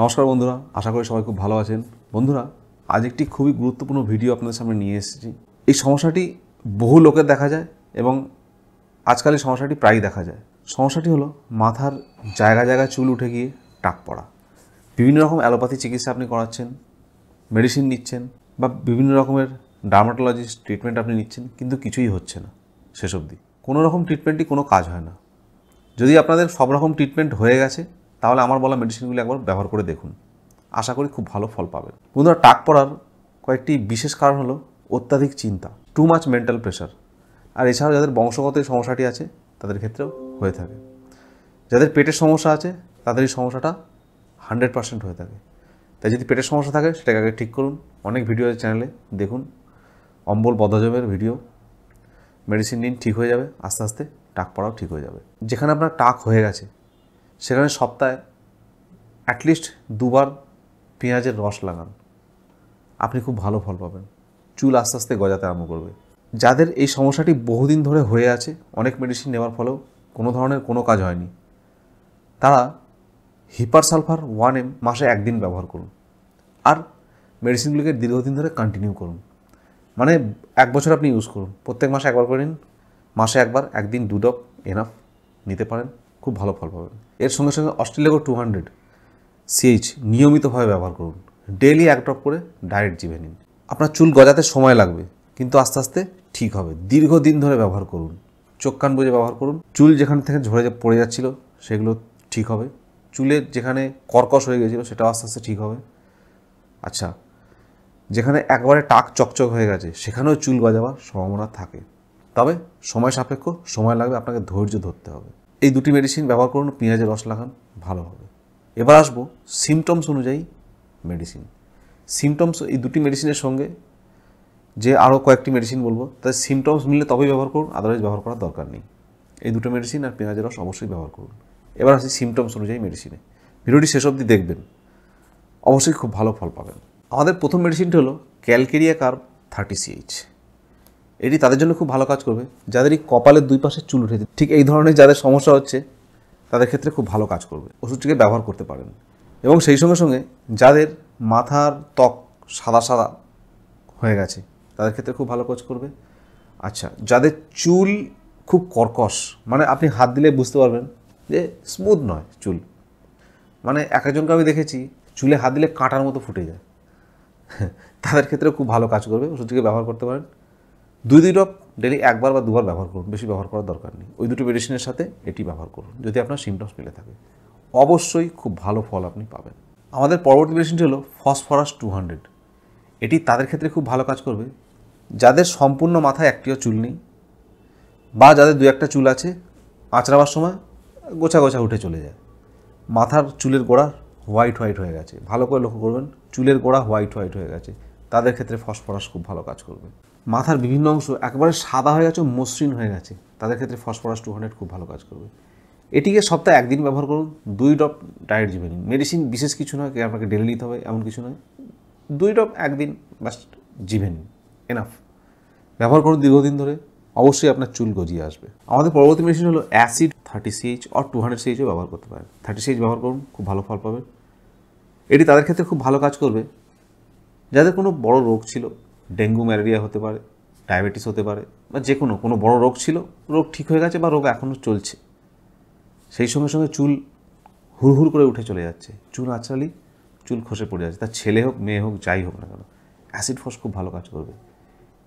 নমস্কার বন্ধুরা আশা করি সবাই খুব ভালো আছেন বন্ধুরা আজ একটি খুবই গুরুত্বপূর্ণ ভিডিও আপনাদের সামনে নিয়ে এসেছি এই সমস্যাটি বহু লোকের দেখা যায় এবং আজকাল এই সমস্যাটি প্রায়ই দেখা যায় সমস্যাটি হলো মাথার জায়গা জায়গায় চুল উঠে গিয়ে টাক পড়া বিভিন্ন রকম অ্যালোপ্যাথি চিকিৎসা আপনি করাচ্ছেন মেডিসিন নিচ্ছেন বা বিভিন্ন রকমের ডার্মাটোলজিস্ট ট্রিটমেন্ট আপনি নিচ্ছেন কিন্তু কিছুই হচ্ছে না শেষ অবধি কোনো রকম ট্রিটমেন্টই কোনো কাজ হয় না যদি আপনাদের সব রকম ট্রিটমেন্ট হয়ে গেছে তাহলে আমার বলা মেডিসিনগুলি একবার ব্যবহার করে দেখুন আশা করি খুব ভালো ফল পাবেন বন্ধুরা টাক পড়ার কয়েকটি বিশেষ কারণ হলো অত্যাধিক চিন্তা টু মাচ মেন্টাল প্রেশার আর এছাড়াও যাদের বংশগত সমস্যাটি আছে তাদের ক্ষেত্রেও হয়ে থাকে যাদের পেটের সমস্যা আছে তাদের এই সমস্যাটা হান্ড্রেড পার্সেন্ট হয়ে থাকে তাই যদি পেটের সমস্যা থাকে সেটাকে আগে ঠিক করুন অনেক ভিডিও আছে চ্যানেলে দেখুন অম্বল বদহজমের ভিডিও মেডিসিন নিন ঠিক হয়ে যাবে আস্তে আস্তে টাক পড়াও ঠিক হয়ে যাবে যেখানে আপনার টাক হয়ে গেছে সেখানে সপ্তাহে অ্যাটলিস্ট দুবার পেঁয়াজের রস লাগান আপনি খুব ভালো ফল পাবেন চুল আস্তে আস্তে গজাতে আরম্ভ করবে যাদের এই সমস্যাটি বহুদিন ধরে হয়ে আছে অনেক মেডিসিন নেওয়ার ফলেও কোনো ধরনের কোনো কাজ হয়নি তারা হিপার সালফার ওয়ান এম মাসে একদিন ব্যবহার করুন আর মেডিসিনগুলিকে দীর্ঘদিন ধরে কন্টিনিউ করুন মানে এক বছর আপনি ইউজ করুন প্রত্যেক মাসে একবার করে নিন মাসে একবার একদিন দুডপ এনাফ নিতে পারেন খুব ভালো ফল পাবেন এর সঙ্গে সঙ্গে অস্ট্রেলিয়াগো টু হান্ড্রেড সিএইচ নিয়মিতভাবে ব্যবহার করুন ডেলি এক ড্রপ করে ডাইরেক্ট জিভে নিন আপনার চুল গজাতে সময় লাগবে কিন্তু আস্তে আস্তে ঠিক হবে দীর্ঘদিন ধরে ব্যবহার করুন চোখ কান বুঝে ব্যবহার করুন চুল যেখান থেকে ঝরে পড়ে যাচ্ছিল সেগুলো ঠিক হবে চুলের যেখানে কর্কশ হয়ে গেছিলো সেটাও আস্তে আস্তে ঠিক হবে আচ্ছা যেখানে একবারে টাক চকচক হয়ে গেছে সেখানেও চুল গজাবার সম্ভাবনা থাকে তবে সময় সাপেক্ষ সময় লাগবে আপনাকে ধৈর্য ধরতে হবে এই দুটি মেডিসিন ব্যবহার করুন পেঁয়াজের রস লাগান ভালো হবে এবার আসবো সিমটমস অনুযায়ী মেডিসিন সিমটমস এই দুটি মেডিসিনের সঙ্গে যে আরও কয়েকটি মেডিসিন বলবো তাই সিমটমস মিললে তবেই ব্যবহার করুন আদারওয়াইজ ব্যবহার করার দরকার নেই এই দুটো মেডিসিন আর পেঁয়াজের রস অবশ্যই ব্যবহার করুন এবার আসি সিমটমস অনুযায়ী মেডিসিনে ভিডিওটি শেষ অবধি দেখবেন অবশ্যই খুব ভালো ফল পাবেন আমাদের প্রথম মেডিসিনটি হলো ক্যালকেরিয়া কার্ব থার্টি সিএইচ এটি তাদের জন্য খুব ভালো কাজ করবে যাদের এই কপালের দুই পাশে চুল উঠেছে ঠিক এই ধরনের যাদের সমস্যা হচ্ছে তাদের ক্ষেত্রে খুব ভালো কাজ করবে ওষুধটিকে ব্যবহার করতে পারেন এবং সেই সঙ্গে সঙ্গে যাদের মাথার ত্বক সাদা সাদা হয়ে গেছে তাদের ক্ষেত্রে খুব ভালো কাজ করবে আচ্ছা যাদের চুল খুব কর্কশ মানে আপনি হাত দিলে বুঝতে পারবেন যে স্মুথ নয় চুল মানে এক একজনকে আমি দেখেছি চুলে হাত দিলে কাঁটার মতো ফুটে যায় তাদের ক্ষেত্রে খুব ভালো কাজ করবে ওষুধটিকে ব্যবহার করতে পারেন দুই দুই ড্রপ ডেলি একবার বা দুবার ব্যবহার করুন বেশি ব্যবহার করার দরকার নেই ওই দুটো মেডিসিনের সাথে এটি ব্যবহার করুন যদি আপনার সিমটমস মিলে থাকে অবশ্যই খুব ভালো ফল আপনি পাবেন আমাদের পরবর্তী মেডিসিনটি হলো ফসফরাস টু হান্ড্রেড এটি তাদের ক্ষেত্রে খুব ভালো কাজ করবে যাদের সম্পূর্ণ মাথায় একটিও চুল নেই বা যাদের দু একটা চুল আছে আঁচড়াবার সময় গোছা গোছা উঠে চলে যায় মাথার চুলের গোড়া হোয়াইট হোয়াইট হয়ে গেছে ভালো করে লক্ষ্য করবেন চুলের গোড়া হোয়াইট হোয়াইট হয়ে গেছে তাদের ক্ষেত্রে ফসফরাস খুব ভালো কাজ করবে মাথার বিভিন্ন অংশ একেবারে সাদা হয়ে গেছে মসৃণ হয়ে গেছে তাদের ক্ষেত্রে ফসফরাস টু হান্ড্রেড খুব ভালো কাজ করবে এটিকে সপ্তাহে একদিন ব্যবহার করুন দুই ড্রপ ডায়েট জীবন মেডিসিন বিশেষ কিছু নয় আপনাকে ডেলি নিতে হবে এমন কিছু নয় দুই ড্রপ একদিন বাস জিভেন এনাফ ব্যবহার করুন দীর্ঘদিন ধরে অবশ্যই আপনার চুল গজিয়ে আসবে আমাদের পরবর্তী মেডিসিন হলো acid thirty CH or two hundred CHO ব্যবহার করতে পারেন থার্টি সিএইচ ব্যবহার করুন খুব ভালো ফল পাবেন এটি তাদের ক্ষেত্রে খুব ভালো কাজ করবে যাদের কোনো বড় রোগ ছিল ডেঙ্গু ম্যালেরিয়া হতে পারে ডায়াবেটিস হতে পারে বা যে কোনো কোনো বড় রোগ ছিল রোগ ঠিক হয়ে গেছে বা রোগ এখনও চলছে সেই সঙ্গে সঙ্গে চুল হুড়হুড় করে উঠে চলে যাচ্ছে চুল আঁচড়ালি চুল খসে পড়ে যাচ্ছে তার ছেলে হোক মেয়ে হোক যাই হোক না কেন অ্যাসিড ফস খুব ভালো কাজ করবে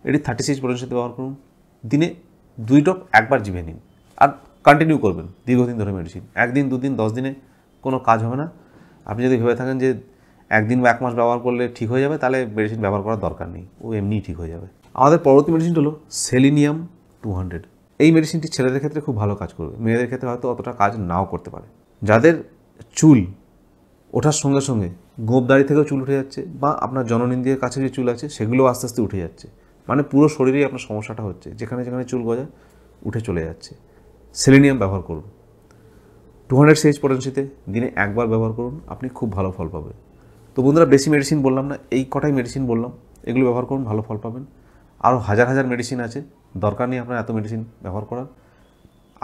এটি থার্টি সিক্স পর্যন্ত সাথে ব্যবহার করুন দিনে দুই ডপ একবার জিভে নিন আর কন্টিনিউ করবেন দীর্ঘদিন ধরে মেডিসিন একদিন দুদিন দশ দিনে কোনো কাজ হবে না আপনি যদি ভেবে থাকেন যে একদিন বা এক মাস ব্যবহার করলে ঠিক হয়ে যাবে তাহলে মেডিসিন ব্যবহার করার দরকার নেই ও এমনিই ঠিক হয়ে যাবে আমাদের পরবর্তী মেডিসিনটা হলো সেলিনিয়াম টু হান্ড্রেড এই মেডিসিনটি ছেলেদের ক্ষেত্রে খুব ভালো কাজ করবে মেয়েদের ক্ষেত্রে হয়তো অতটা কাজ নাও করতে পারে যাদের চুল ওঠার সঙ্গে সঙ্গে গোপ দাড়ি থেকেও চুল উঠে যাচ্ছে বা আপনার জননিন্দির কাছে যে চুল আছে সেগুলো আস্তে আস্তে উঠে যাচ্ছে মানে পুরো শরীরেই আপনার সমস্যাটা হচ্ছে যেখানে যেখানে চুল গজায় উঠে চলে যাচ্ছে সেলেনিয়াম ব্যবহার করুন টু হান্ড্রেড সিএইচ পটেন্সিতে দিনে একবার ব্যবহার করুন আপনি খুব ভালো ফল পাবেন তো বন্ধুরা বেশি মেডিসিন বললাম না এই কটাই মেডিসিন বললাম এগুলো ব্যবহার করুন ভালো ফল পাবেন আরও হাজার হাজার মেডিসিন আছে দরকার নেই আপনার এত মেডিসিন ব্যবহার করার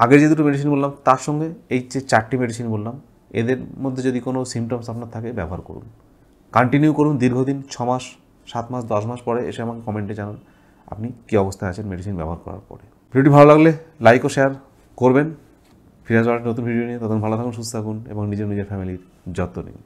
আগে যে দুটো মেডিসিন বললাম তার সঙ্গে এই যে চারটি মেডিসিন বললাম এদের মধ্যে যদি কোনো সিমটমস আপনার থাকে ব্যবহার করুন কন্টিনিউ করুন দীর্ঘদিন ছ মাস সাত মাস দশ মাস পরে এসে আমাকে কমেন্টে জানান আপনি কী অবস্থায় আছেন মেডিসিন ব্যবহার করার পরে ভিডিওটি ভালো লাগলে লাইক ও শেয়ার করবেন ফিরে আসবার নতুন ভিডিও নিয়ে তখন ভালো থাকুন সুস্থ থাকুন এবং নিজের নিজের ফ্যামিলির যত্ন নিন